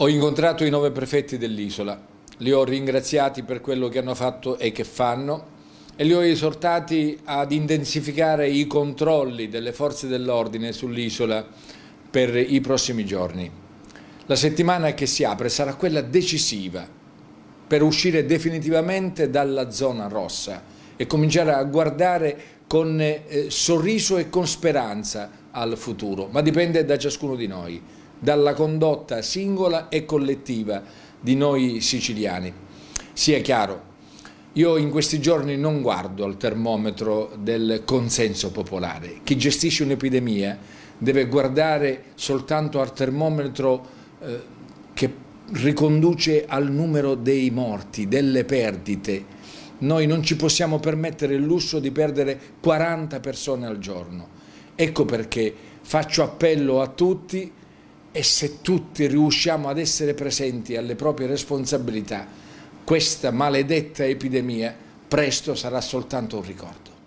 Ho incontrato i nove prefetti dell'isola, li ho ringraziati per quello che hanno fatto e che fanno e li ho esortati ad intensificare i controlli delle forze dell'ordine sull'isola per i prossimi giorni. La settimana che si apre sarà quella decisiva per uscire definitivamente dalla zona rossa e cominciare a guardare con eh, sorriso e con speranza al futuro, ma dipende da ciascuno di noi dalla condotta singola e collettiva di noi siciliani. Sia chiaro, io in questi giorni non guardo al termometro del consenso popolare. Chi gestisce un'epidemia deve guardare soltanto al termometro eh, che riconduce al numero dei morti, delle perdite. Noi non ci possiamo permettere il lusso di perdere 40 persone al giorno. Ecco perché faccio appello a tutti e se tutti riusciamo ad essere presenti alle proprie responsabilità, questa maledetta epidemia presto sarà soltanto un ricordo.